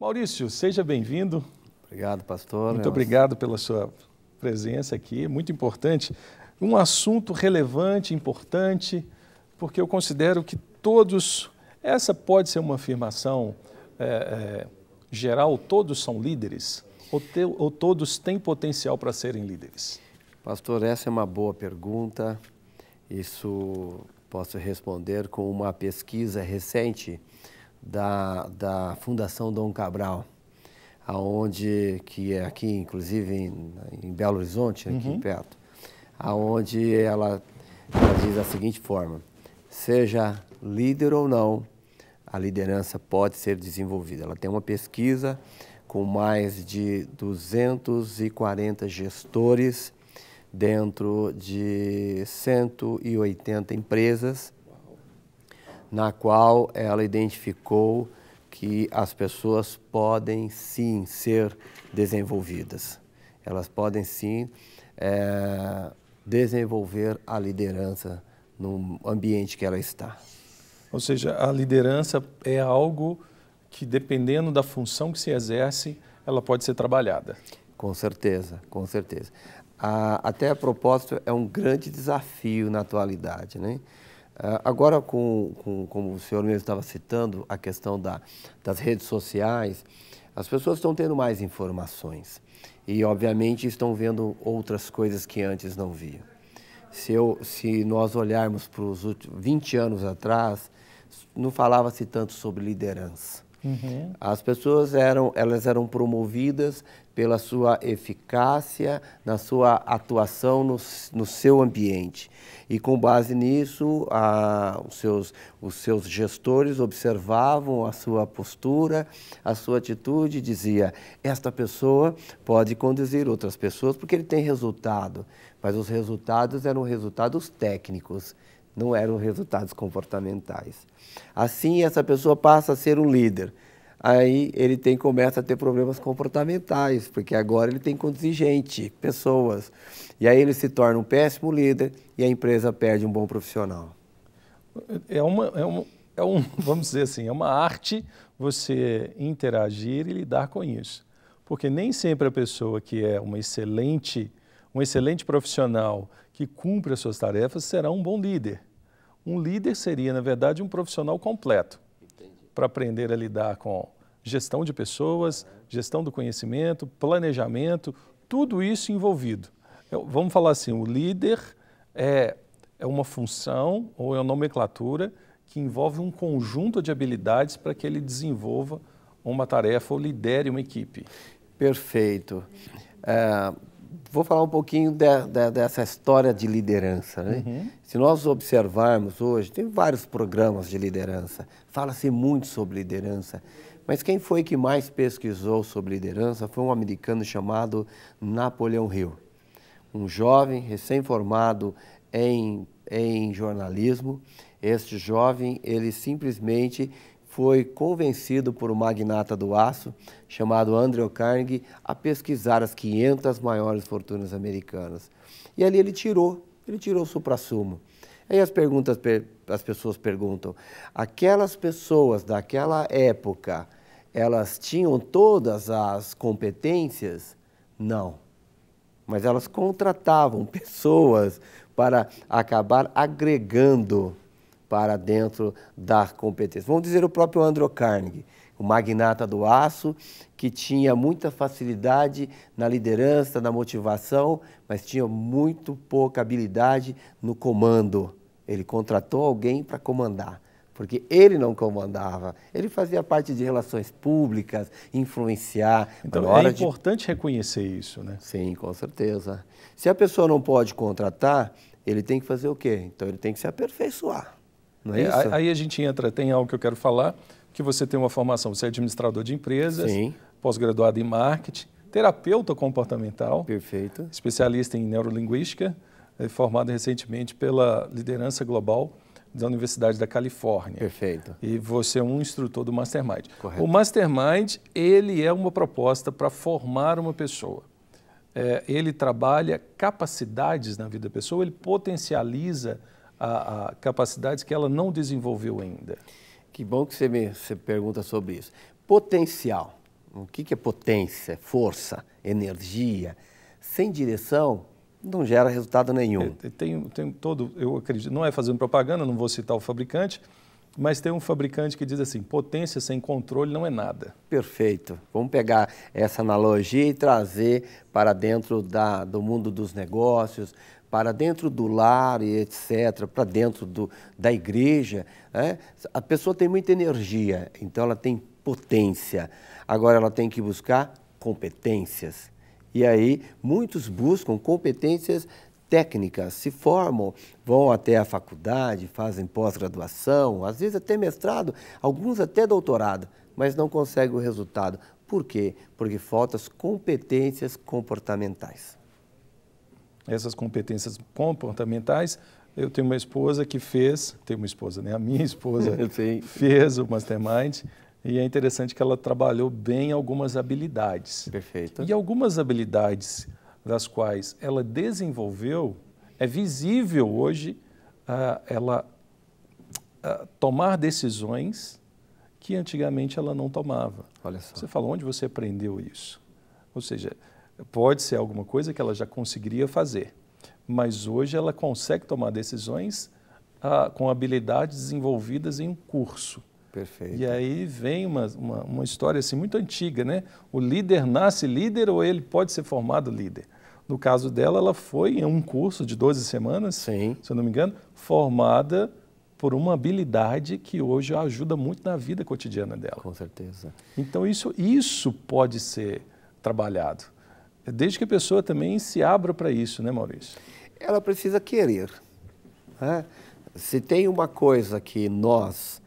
Maurício, seja bem-vindo. Obrigado, pastor. Muito é obrigado pela sua presença aqui, muito importante. Um assunto relevante, importante, porque eu considero que todos, essa pode ser uma afirmação é, é, geral, todos são líderes, ou, te, ou todos têm potencial para serem líderes? Pastor, essa é uma boa pergunta. Isso posso responder com uma pesquisa recente da, da Fundação Dom Cabral, aonde que é aqui, inclusive em, em Belo Horizonte, aqui uhum. perto, aonde ela, ela diz da seguinte forma: seja líder ou não, a liderança pode ser desenvolvida. Ela tem uma pesquisa com mais de 240 gestores dentro de 180 empresas na qual ela identificou que as pessoas podem sim ser desenvolvidas. Elas podem sim é, desenvolver a liderança no ambiente que ela está. Ou seja, a liderança é algo que, dependendo da função que se exerce, ela pode ser trabalhada. Com certeza, com certeza. A, até a propósito, é um grande desafio na atualidade, né? Ah, agora, com, com, como o senhor mesmo estava citando, a questão da, das redes sociais, as pessoas estão tendo mais informações e, obviamente, estão vendo outras coisas que antes não viam. Se, eu, se nós olharmos para os últimos 20 anos atrás, não falava-se tanto sobre liderança. Uhum. As pessoas eram, elas eram promovidas pela sua eficácia, na sua atuação no, no seu ambiente. E com base nisso, a, os, seus, os seus gestores observavam a sua postura, a sua atitude e dizia, esta pessoa pode conduzir outras pessoas porque ele tem resultado. Mas os resultados eram resultados técnicos não eram resultados comportamentais. Assim, essa pessoa passa a ser um líder. Aí ele tem começa a ter problemas comportamentais, porque agora ele tem contingente, pessoas. E aí ele se torna um péssimo líder e a empresa perde um bom profissional. É uma, é uma, é um, é vamos dizer assim, é uma arte você interagir e lidar com isso. Porque nem sempre a pessoa que é uma excelente um excelente profissional que cumpre as suas tarefas será um bom líder. Um líder seria, na verdade, um profissional completo para aprender a lidar com gestão de pessoas, gestão do conhecimento, planejamento, tudo isso envolvido. Eu, vamos falar assim, o líder é, é uma função ou é uma nomenclatura que envolve um conjunto de habilidades para que ele desenvolva uma tarefa ou lidere uma equipe. Perfeito. É, vou falar um pouquinho de, de, dessa história de liderança. Né? Uhum. Se nós observarmos hoje, tem vários programas de liderança, fala-se muito sobre liderança, mas quem foi que mais pesquisou sobre liderança foi um americano chamado Napoleão Hill, um jovem recém-formado em, em jornalismo. Este jovem, ele simplesmente foi convencido por um magnata do aço chamado Andrew Carnegie a pesquisar as 500 maiores fortunas americanas. E ali ele tirou, ele tirou o supra-sumo. Aí as perguntas, as pessoas perguntam: aquelas pessoas daquela época, elas tinham todas as competências? Não. Mas elas contratavam pessoas para acabar agregando para dentro da competência. Vamos dizer o próprio Andrew Carnegie, o magnata do aço, que tinha muita facilidade na liderança, na motivação, mas tinha muito pouca habilidade no comando. Ele contratou alguém para comandar porque ele não comandava, ele fazia parte de relações públicas, influenciar. Então é importante de... reconhecer isso, né? Sim, com certeza. Se a pessoa não pode contratar, ele tem que fazer o quê? Então ele tem que se aperfeiçoar. Não é, é isso? Aí a gente entra, tem algo que eu quero falar, que você tem uma formação, você é administrador de empresas, pós-graduado em marketing, terapeuta comportamental. Perfeito. Especialista em neurolinguística, é, formado recentemente pela liderança global da Universidade da Califórnia. Perfeito. E você é um instrutor do Mastermind. Correto. O Mastermind, ele é uma proposta para formar uma pessoa. É, ele trabalha capacidades na vida da pessoa, ele potencializa a, a capacidades que ela não desenvolveu ainda. Que bom que você me você pergunta sobre isso. Potencial. O que, que é potência? Força, energia. Sem direção, não gera resultado nenhum. É, tem, tem todo, eu acredito, não é fazendo propaganda, não vou citar o fabricante, mas tem um fabricante que diz assim: potência sem controle não é nada. Perfeito. Vamos pegar essa analogia e trazer para dentro da, do mundo dos negócios, para dentro do lar e etc., para dentro do, da igreja, né? a pessoa tem muita energia, então ela tem potência. Agora ela tem que buscar competências. E aí muitos buscam competências técnicas, se formam, vão até a faculdade, fazem pós-graduação, às vezes até mestrado, alguns até doutorado, mas não conseguem o resultado. Por quê? Porque faltam as competências comportamentais essas competências comportamentais. Eu tenho uma esposa que fez, tenho uma esposa, né? A minha esposa fez o Mastermind e é interessante que ela trabalhou bem algumas habilidades. Perfeito. E algumas habilidades das quais ela desenvolveu, é visível hoje uh, ela uh, tomar decisões que antigamente ela não tomava. Olha só. Você fala, onde você aprendeu isso? Ou seja, Pode ser alguma coisa que ela já conseguiria fazer, mas hoje ela consegue tomar decisões ah, com habilidades desenvolvidas em um curso. Perfeito. E aí vem uma, uma, uma, história assim, muito antiga, né? O líder nasce líder ou ele pode ser formado líder? No caso dela, ela foi em um curso de 12 semanas, Sim. se eu não me engano, formada por uma habilidade que hoje ajuda muito na vida cotidiana dela. Com certeza. Então, isso, isso pode ser trabalhado. É desde que a pessoa também se abra para isso, né, Maurício? Ela precisa querer. Né? Se tem uma coisa que nós,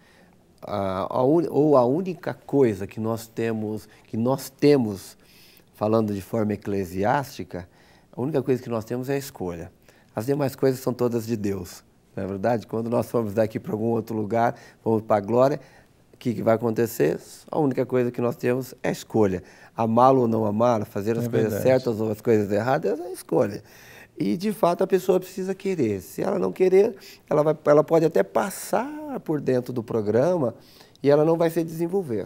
a, a un, ou a única coisa que nós temos, que nós temos, falando de forma eclesiástica, a única coisa que nós temos é a escolha. As demais coisas são todas de Deus. Não é verdade? Quando nós formos daqui para algum outro lugar, vamos para a glória, que, que vai acontecer? A única coisa que nós temos é a escolha. Amá-lo ou não amar, fazer as é coisas verdade. certas ou as coisas erradas é a escolha. E, de fato, a pessoa precisa querer. Se ela não querer, ela, vai, ela pode até passar por dentro do programa e ela não vai se desenvolver.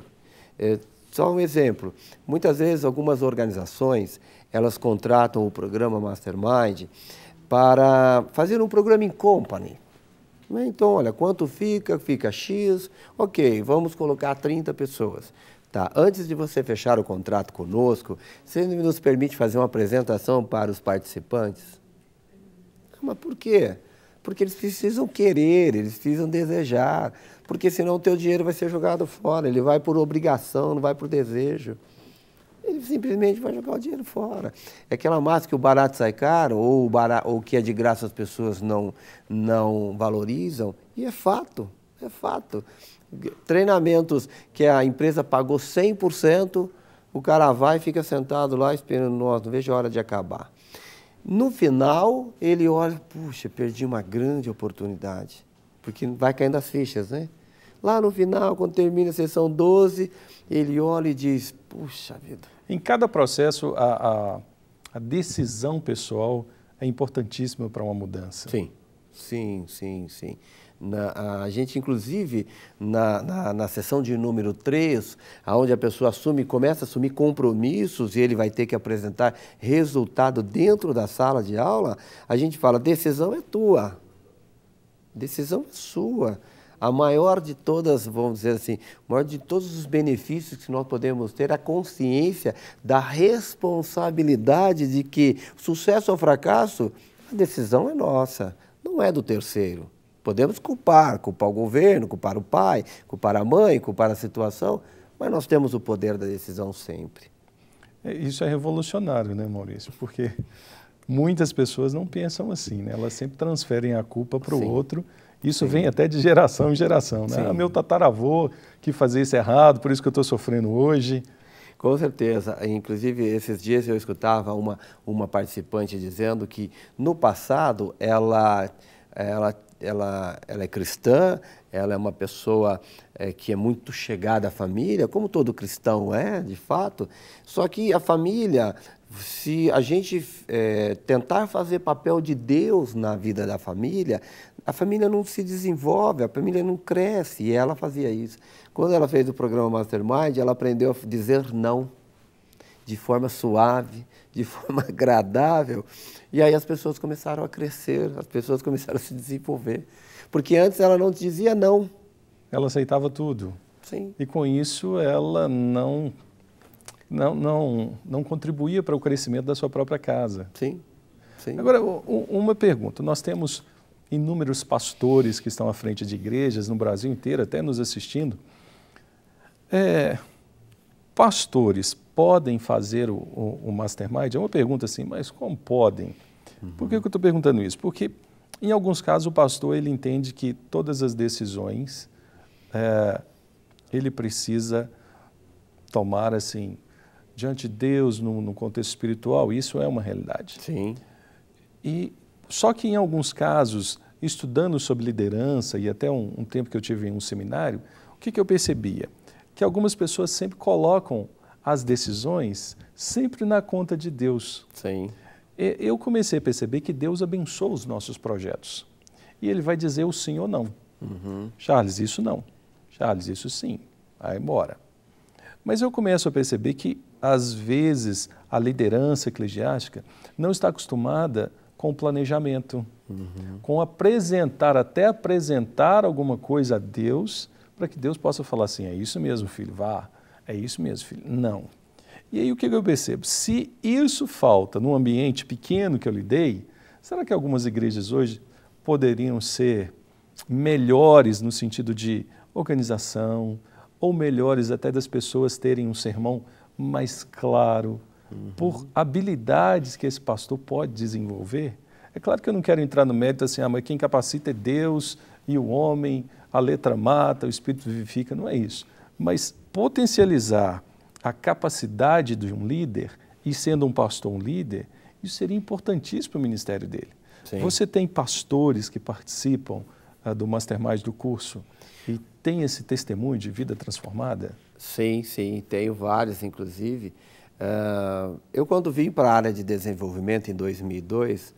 É, só um exemplo. Muitas vezes, algumas organizações, elas contratam o programa Mastermind para fazer um programa em company. Né, então, olha, quanto fica? Fica X. Ok, vamos colocar 30 pessoas. Tá, antes de você fechar o contrato conosco, você nos permite fazer uma apresentação para os participantes? Ah, mas por quê? Porque eles precisam querer, eles precisam desejar, porque senão o teu dinheiro vai ser jogado fora, ele vai por obrigação, não vai por desejo ele simplesmente vai jogar o dinheiro fora. É aquela massa que o barato sai caro, ou o barato, ou que é de graça as pessoas não, não valorizam, e é fato, é fato. Treinamentos que a empresa pagou 100%, o cara vai e fica sentado lá esperando, nós não vejo a hora de acabar. No final, ele olha, puxa, perdi uma grande oportunidade, porque vai caindo as fichas, né? Lá no final, quando termina a sessão 12, ele olha e diz, puxa vida, em cada processo, a, a, a decisão pessoal é importantíssima para uma mudança. Sim, sim, sim, sim. Na, a gente, inclusive, na, na, na, sessão de número 3, onde a pessoa assume, começa a assumir compromissos e ele vai ter que apresentar resultado dentro da sala de aula, a gente fala, decisão é tua, decisão é sua a maior de todas, vamos dizer assim, maior de todos os benefícios que nós podemos ter é a consciência da responsabilidade de que sucesso ou fracasso, a decisão é nossa, não é do terceiro. Podemos culpar, culpar o governo, culpar o pai, culpar a mãe, culpar a situação, mas nós temos o poder da decisão sempre. É, isso é revolucionário, né, Maurício? Porque muitas pessoas não pensam assim, né? Elas sempre transferem a culpa para o outro. Isso Sim. vem até de geração em geração. Né? Ah, meu tataravô que fazia isso errado, por isso que eu estou sofrendo hoje. Com certeza. Inclusive, esses dias eu escutava uma, uma participante dizendo que no passado ela, ela ela, ela é cristã, ela é uma pessoa é, que é muito chegada à família, como todo cristão é, de fato. Só que a família, se a gente é, tentar fazer papel de Deus na vida da família, a família não se desenvolve, a família não cresce, e ela fazia isso. Quando ela fez o programa Mastermind, ela aprendeu a dizer não de forma suave, de forma agradável. E aí as pessoas começaram a crescer, as pessoas começaram a se desenvolver. Porque antes ela não dizia não. Ela aceitava tudo. Sim. E com isso ela não não não não contribuía para o crescimento da sua própria casa. Sim. Sim. Agora uma pergunta, nós temos inúmeros pastores que estão à frente de igrejas no Brasil inteiro, até nos assistindo. É, pastores podem fazer o, o, o mastermind? É uma pergunta assim, mas como podem? Uhum. Por que, uhum. eu estou perguntando isso? Porque, em alguns casos, o pastor ele entende que todas as decisões é, ele precisa tomar assim diante de Deus no, no, contexto espiritual. Isso é uma realidade. Sim. E só que em alguns casos, estudando sobre liderança e até um, um tempo que eu tive em um seminário, o que, que eu percebia? Que algumas pessoas sempre colocam as decisões sempre na conta de Deus. Sim. Eu comecei a perceber que Deus abençoa os nossos projetos. E ele vai dizer o sim ou não. Uhum. Charles, isso não. Charles, isso sim. Aí embora. Mas eu começo a perceber que, às vezes, a liderança eclesiástica não está acostumada com o planejamento, uhum. com apresentar, até apresentar alguma coisa a Deus, para que Deus possa falar assim: é isso mesmo, filho, vá, é isso mesmo, filho? Não. E aí o que eu percebo? Se isso falta no ambiente pequeno que eu lidei, será que algumas igrejas hoje poderiam ser melhores no sentido de organização, ou melhores até das pessoas terem um sermão mais claro, uhum. por habilidades que esse pastor pode desenvolver? É claro que eu não quero entrar no mérito assim, ah, mas quem capacita é Deus e o homem, a letra mata, o espírito vivifica, não é isso. Mas potencializar a capacidade de um líder e sendo um pastor um líder, isso seria importantíssimo para o ministério dele. Sim. Você tem pastores que participam uh, do Mastermind do curso e tem esse testemunho de vida transformada? Sim, sim, tenho vários, inclusive. Uh, eu, quando vim para a área de desenvolvimento em 2002,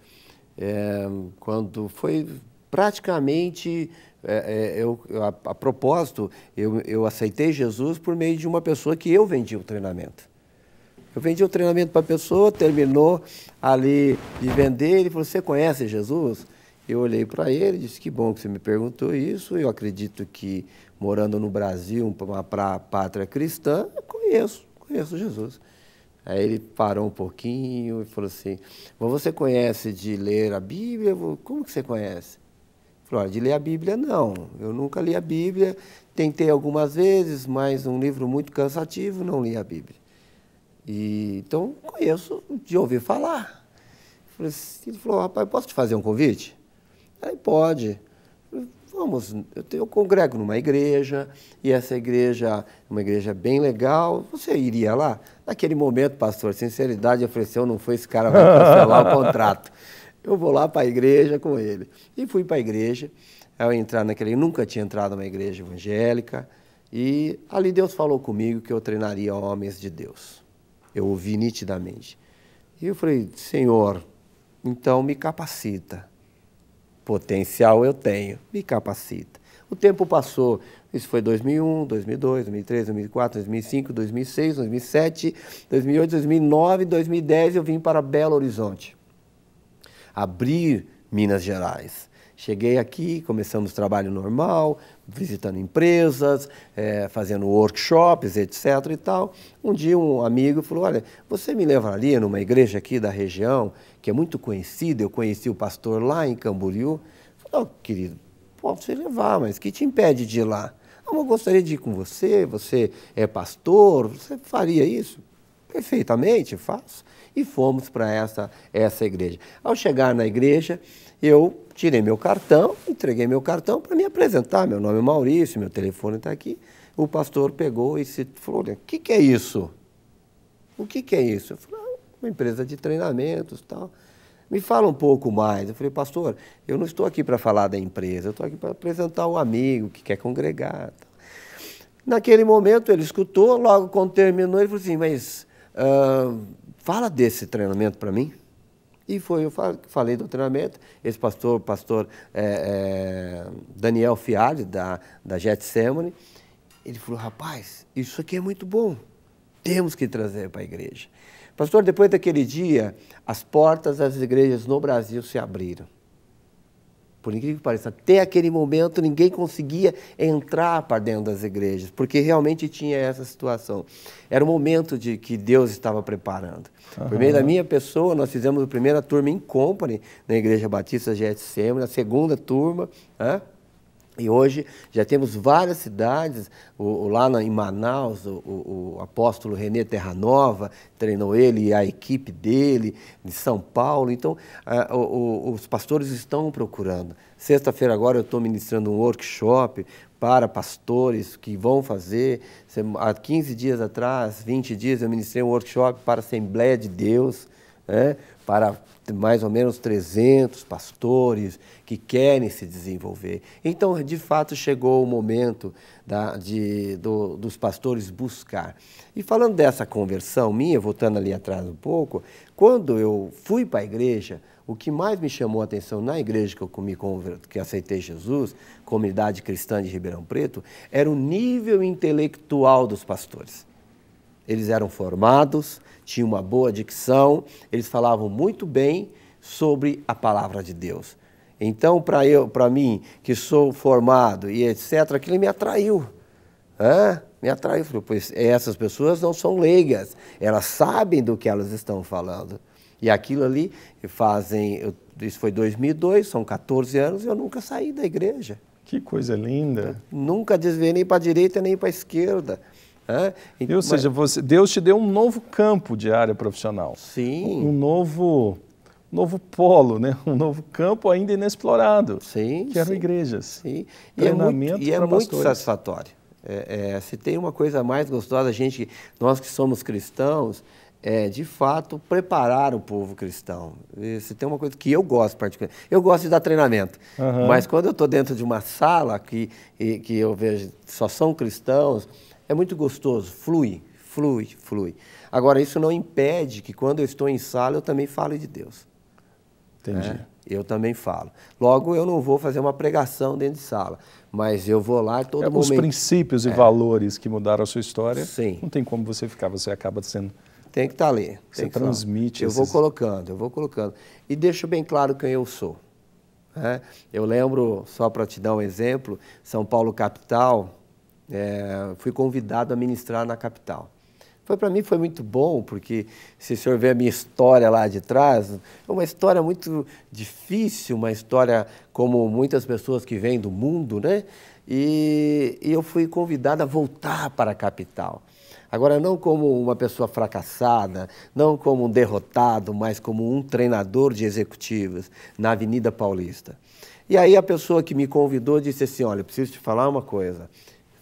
é, eh, quando foi praticamente é, é, eu, a, a propósito, eu, eu aceitei Jesus por meio de uma pessoa que eu vendi o treinamento. Eu vendi o treinamento para a pessoa, terminou ali de vender, ele falou, você conhece Jesus? Eu olhei para ele e disse, que bom que você me perguntou isso, eu acredito que morando no Brasil, uma pra, pátria cristã, eu conheço, conheço Jesus. Aí ele parou um pouquinho e falou assim, mas você conhece de ler a Bíblia? Como que você conhece? Falou, ah, de ler a Bíblia, não. Eu nunca li a Bíblia, tentei algumas vezes, mas um livro muito cansativo, não li a Bíblia. E, então, conheço de ouvir falar. Ele falou, rapaz, posso te fazer um convite? Aí, pode. Vamos, eu, eu congrego numa igreja, e essa igreja é uma igreja bem legal, você iria lá? Naquele momento, pastor, sinceridade, ofereceu, não foi, esse cara vai cancelar o contrato. eu vou lá para a igreja com ele. E fui para a igreja, eu entrar naquele, eu nunca tinha entrado numa igreja evangélica, e ali Deus falou comigo que eu treinaria homens de Deus. Eu ouvi nitidamente. E eu falei, Senhor, então me capacita. Potencial eu tenho, me capacita. O tempo passou, isso foi 2001, 2002, 2003, 2004, 2005, 2006, 2007, 2008, 2009, 2010 eu vim para Belo Horizonte abrir Minas Gerais. Cheguei aqui, começamos trabalho normal, visitando empresas, é, fazendo workshops, etc. e tal. Um dia um amigo falou: Olha, você me levaria numa igreja aqui da região, que é muito conhecida, eu conheci o pastor lá em Camboriú. Eu falei, oh, querido, pode se levar, mas o que te impede de ir lá? Ah, eu gostaria de ir com você, você é pastor, você faria isso? Perfeitamente, faço. E fomos para essa, essa igreja. Ao chegar na igreja, eu tirei meu cartão, entreguei meu cartão para me apresentar. Meu nome é Maurício, meu telefone está aqui. O pastor pegou e se falou: o que, que é isso? O que, que é isso? Eu falei: ah, uma empresa de treinamentos tal. Me fala um pouco mais. Eu falei, pastor, eu não estou aqui para falar da empresa, eu estou aqui para apresentar o amigo que quer congregar. Naquele momento ele escutou, logo quando terminou, ele falou assim: Mas ah, fala desse treinamento para mim. E foi, eu falei do treinamento, esse pastor, pastor é, é, Daniel Fiade da, da Getsemane, ele falou, rapaz, isso aqui é muito bom, temos que trazer para a igreja. Pastor, depois daquele dia, as portas das igrejas no Brasil se abriram. Por incrível que pareça, até aquele momento ninguém conseguia entrar para dentro das igrejas, porque realmente tinha essa situação. Era o momento de que Deus estava preparando. Uhum. Por meio da minha pessoa, nós fizemos a primeira turma em company na Igreja Batista Getsemane, a segunda turma, né? E hoje já temos várias cidades, o, o, lá na, em Manaus, o, o, apóstolo René Terranova treinou ele e a equipe dele, de São Paulo. Então, a, os pastores estão procurando. Sexta-feira agora eu estou ministrando um workshop para pastores que vão fazer. Há 15 dias atrás, 20 dias, eu ministrei um workshop para a Assembleia de Deus né, para mais ou menos 300 pastores que querem se desenvolver. Então, de fato, chegou o momento da, de, do, dos pastores buscar. E falando dessa conversão minha, voltando ali atrás um pouco, quando eu fui para a igreja, o que mais me chamou a atenção na igreja que eu me converto, que aceitei Jesus, comunidade cristã de Ribeirão Preto, era o nível intelectual dos pastores. Eles eram formados, tinham uma boa dicção, eles falavam muito bem sobre a palavra de Deus. Então, para eu, para mim, que sou formado e etc, aquilo me atraiu. Hã? Me atraiu, pois essas pessoas não são leigas, elas sabem do que elas estão falando. E aquilo ali fazem, eu, isso foi 2002, são 14 anos, e eu nunca saí da igreja. Que coisa linda. Eu nunca desviei nem para a direita nem para a esquerda. É? Então, Ou seja, você, Deus te deu um novo campo de área profissional. Sim. Um, novo novo polo, né? um novo campo ainda inexplorado, sim, que eram sim, igrejas. Sim. E é muito, e é muito satisfatório. É, é, se tem uma coisa mais gostosa, a gente, nós que somos cristãos, é, de fato, preparar o povo cristão. se tem uma coisa que eu gosto particularmente. Eu gosto de dar treinamento, uhum. mas quando eu estou dentro de uma sala que, que eu vejo só são cristãos, é muito gostoso, flui, flui, flui. Agora, isso não impede que quando eu estou em sala eu também fale de Deus. Entendi. É? Eu também falo. Logo, eu não vou fazer uma pregação dentro de sala, mas eu vou lá todo é, momento. Os princípios é. e valores que mudaram a sua história, Sim. não tem como você ficar, você acaba sendo. Tem que estar tá ali. Você transmite. Esses... Eu vou colocando, eu vou colocando. E deixo bem claro quem eu sou. É? Eu lembro, só para te dar um exemplo, São Paulo capital, é, fui convidado a ministrar na capital. Foi para mim foi muito bom, porque se o senhor vê a minha história lá de trás, é uma história muito difícil, uma história como muitas pessoas que vêm do mundo, né? E, e eu fui convidado a voltar para a capital. Agora, não como uma pessoa fracassada, não como um derrotado, mas como um treinador de executivos na Avenida Paulista. E aí a pessoa que me convidou disse assim: Olha, preciso te falar uma coisa.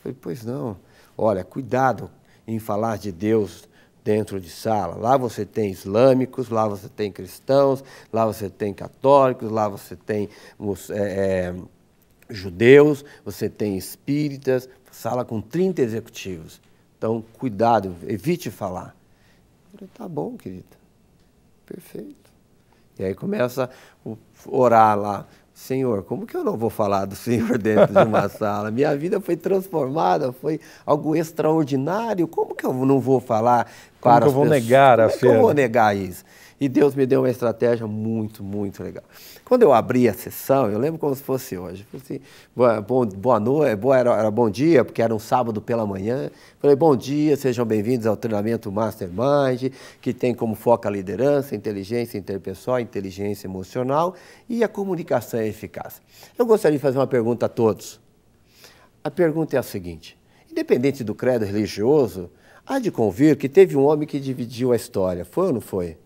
Falei, pois não. Olha, cuidado em falar de Deus dentro de sala. Lá você tem islâmicos, lá você tem cristãos, lá você tem católicos, lá você tem é, é, judeus, você tem espíritas, sala com 30 executivos. Então, cuidado, evite falar. Eu falei, tá bom, querida. Perfeito. E aí começa a orar lá Senhor, como que eu não vou falar do Senhor dentro de uma sala? Minha vida foi transformada, foi algo extraordinário. Como que eu não vou falar para como as pessoas? Como que eu vou pessoas? negar a como é fé? Como eu vou negar isso? E Deus me deu uma estratégia muito, muito legal. Quando eu abri a sessão, eu lembro como se fosse hoje. Falei assim, boa, boa noite, boa, era, era, bom dia, porque era um sábado pela manhã. Falei, bom dia, sejam bem-vindos ao treinamento Mastermind, que tem como foco a liderança, inteligência interpessoal, inteligência emocional e a comunicação eficaz. Eu gostaria de fazer uma pergunta a todos. A pergunta é a seguinte: independente do credo religioso, há de convir que teve um homem que dividiu a história, foi ou não foi?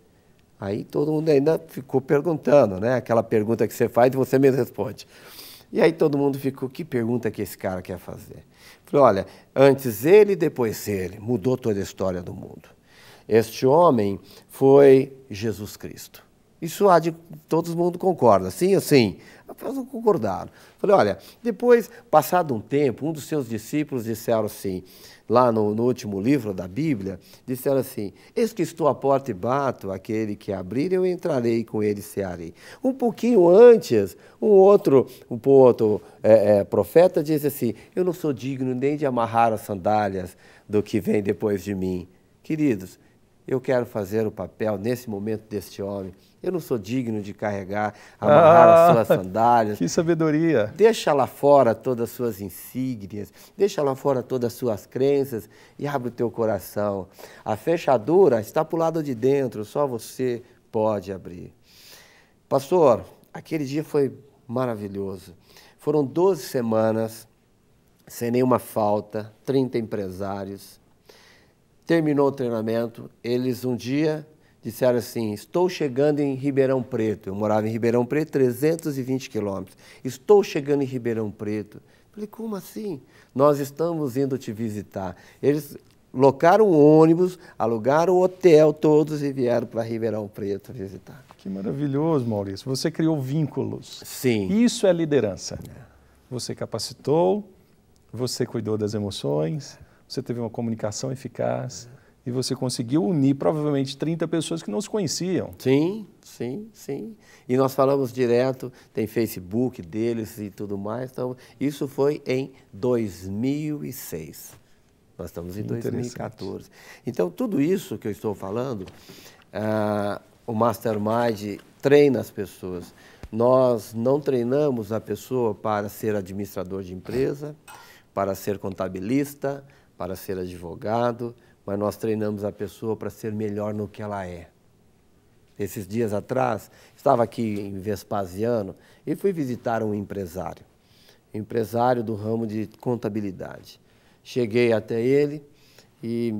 Aí todo mundo ainda ficou perguntando, né? Aquela pergunta que você faz e você mesmo responde. E aí todo mundo ficou, que pergunta que esse cara quer fazer? Falei, olha, antes ele, depois ele, mudou toda a história do mundo. Este homem foi Jesus Cristo. Isso há de todo mundo concorda, sim ou sim? Elas não concordaram. Falei, olha, depois, passado um tempo, um dos seus discípulos disseram assim, lá no, no último livro da Bíblia, disseram assim, eis que estou à porta e bato, aquele que abrir, eu entrarei com ele e cearei. Um pouquinho antes, um outro, um outro é, é, profeta disse assim, eu não sou digno nem de amarrar as sandálias do que vem depois de mim. Queridos, eu quero fazer o papel nesse momento deste homem. Eu não sou digno de carregar, ah, amarrar ah, as suas sandálias. Que sabedoria! Deixa lá fora todas as suas insígnias, deixa lá fora todas as suas crenças e abre o teu coração. A fechadura está para o lado de dentro, só você pode abrir. Pastor, aquele dia foi maravilhoso. Foram 12 semanas sem nenhuma falta, 30 empresários terminou o treinamento, eles um dia disseram assim: Estou chegando em Ribeirão Preto. Eu morava em Ribeirão Preto, 320 quilômetros. Estou chegando em Ribeirão Preto. Falei, como assim? Nós estamos indo te visitar. Eles locaram o ônibus, alugaram o hotel todos e vieram para Ribeirão Preto visitar. Que maravilhoso, Maurício. Você criou vínculos. Sim. Isso é liderança. É. Você capacitou, você cuidou das emoções, você teve uma comunicação eficaz e você conseguiu unir provavelmente 30 pessoas que não se conheciam. Sim, sim, sim. E nós falamos direto, tem Facebook deles e tudo mais. Então, isso foi em 2006. Nós estamos em 2014. Então, tudo isso que eu estou falando, ah, o Mastermind treina as pessoas. Nós não treinamos a pessoa para ser administrador de empresa, para ser contabilista, para ser advogado, mas nós treinamos a pessoa para ser melhor no que ela é. Esses dias atrás, estava aqui em Vespasiano e fui visitar um empresário, empresário do ramo de contabilidade. Cheguei até ele e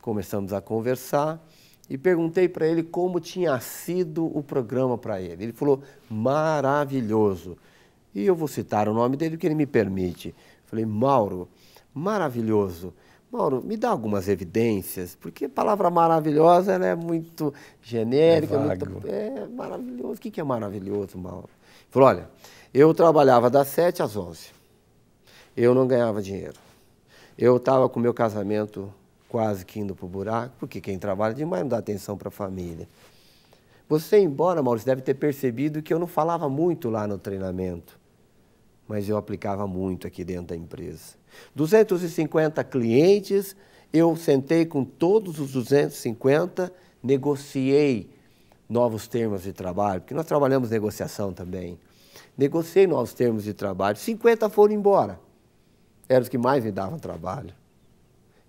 começamos a conversar e perguntei para ele como tinha sido o programa para ele. Ele falou: maravilhoso. E eu vou citar o nome dele que ele me permite. Falei: Mauro, Maravilhoso. Mauro, me dá algumas evidências, porque a palavra maravilhosa é muito genérica. É, muito, é maravilhoso. O que é maravilhoso, Mauro? Ele falou: olha, eu trabalhava das 7 às 11. Eu não ganhava dinheiro. Eu estava com meu casamento quase que indo para o buraco, porque quem trabalha demais não dá atenção para a família. Você, embora, você deve ter percebido que eu não falava muito lá no treinamento, mas eu aplicava muito aqui dentro da empresa. 250 clientes, eu sentei com todos os 250, negociei novos termos de trabalho, porque nós trabalhamos negociação também. Negociei novos termos de trabalho, 50 foram embora. Eram os que mais me davam trabalho.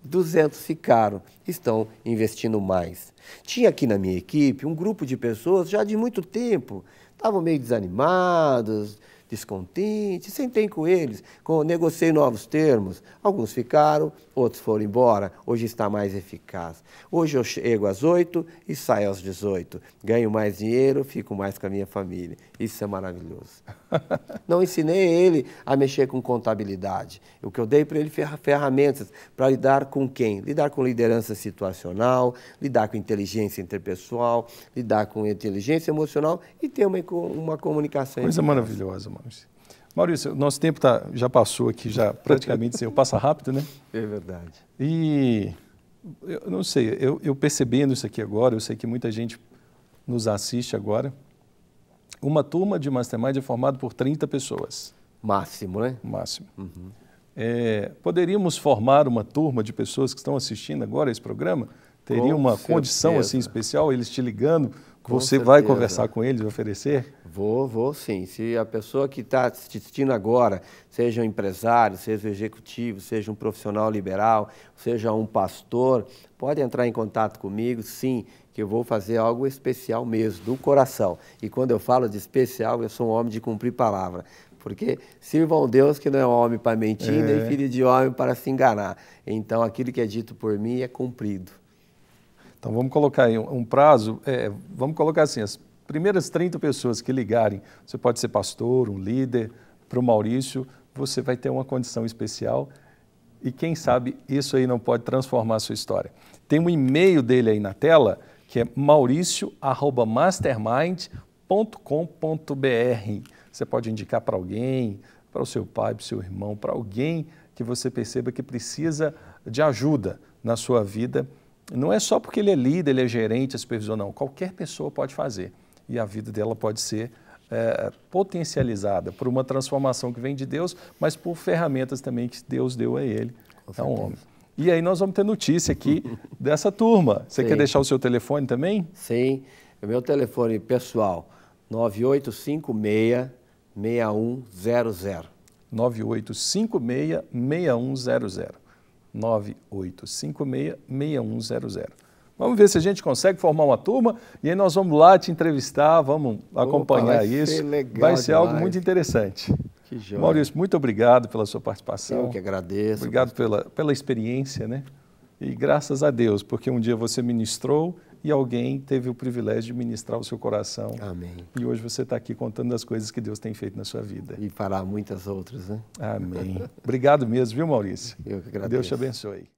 200 ficaram, estão investindo mais. Tinha aqui na minha equipe um grupo de pessoas já de muito tempo, estavam meio desanimados descontente, sentei com eles, com, negociei novos termos. Alguns ficaram, outros foram embora. Hoje está mais eficaz. Hoje eu chego às 8 e saio às 18. Ganho mais dinheiro, fico mais com a minha família. Isso é maravilhoso. Não ensinei ele a mexer com contabilidade. O que eu dei para ele é ferramentas para lidar com quem? Lidar com liderança situacional, lidar com inteligência interpessoal, lidar com inteligência emocional e ter uma, uma comunicação. Coisa maravilhosa, Maurício. Maurício, nosso tempo tá, já passou aqui, já praticamente assim, passa rápido, né? É verdade. E eu não sei, eu, eu percebendo isso aqui agora, eu sei que muita gente nos assiste agora. Uma turma de mastermind é formada por 30 pessoas. Máximo, né? Máximo. Uhum. É, poderíamos formar uma turma de pessoas que estão assistindo agora esse programa? Teria Com uma certeza. condição assim especial, eles te ligando com Você certeza. vai conversar com eles, oferecer? Vou, vou sim. Se a pessoa que está assistindo agora, seja um empresário, seja um executivo, seja um profissional liberal, seja um pastor, pode entrar em contato comigo, sim, que eu vou fazer algo especial mesmo, do coração. E quando eu falo de especial, eu sou um homem de cumprir palavra. Porque sirvam Deus que não é homem para mentir, é. nem filho de homem para se enganar. Então aquilo que é dito por mim é cumprido. Então vamos colocar aí um, um prazo, é, vamos colocar assim, as primeiras 30 pessoas que ligarem, você pode ser pastor, um líder, para o Maurício, você vai ter uma condição especial e quem sabe isso aí não pode transformar a sua história. Tem um e-mail dele aí na tela, que é mauricio.mastermind.com.br. Você pode indicar para alguém, para o seu pai, para o seu irmão, para alguém que você perceba que precisa de ajuda na sua vida não é só porque ele é líder, ele é gerente, é supervisor, não. Qualquer pessoa pode fazer. E a vida dela pode ser é, potencializada por uma transformação que vem de Deus, mas por ferramentas também que Deus deu a ele, ao homem. E aí nós vamos ter notícia aqui dessa turma. Você Sim. quer deixar o seu telefone também? Sim. O meu telefone pessoal, 9856-6100. 9856-6100. 9856-6100. Vamos ver se a gente consegue formar uma turma e aí nós vamos lá te entrevistar, vamos Opa, acompanhar vai isso. Ser legal vai ser demais. algo muito interessante. Que joia. Maurício, muito obrigado pela sua participação. Eu que agradeço. Obrigado pela, pela experiência, né? E graças a Deus, porque um dia você ministrou e alguém teve o privilégio de ministrar o seu coração. Amém. E hoje você está aqui contando as coisas que Deus tem feito na sua vida. E fará muitas outras, né? Amém. Obrigado mesmo, viu, Maurício? Eu que agradeço. Deus te abençoe.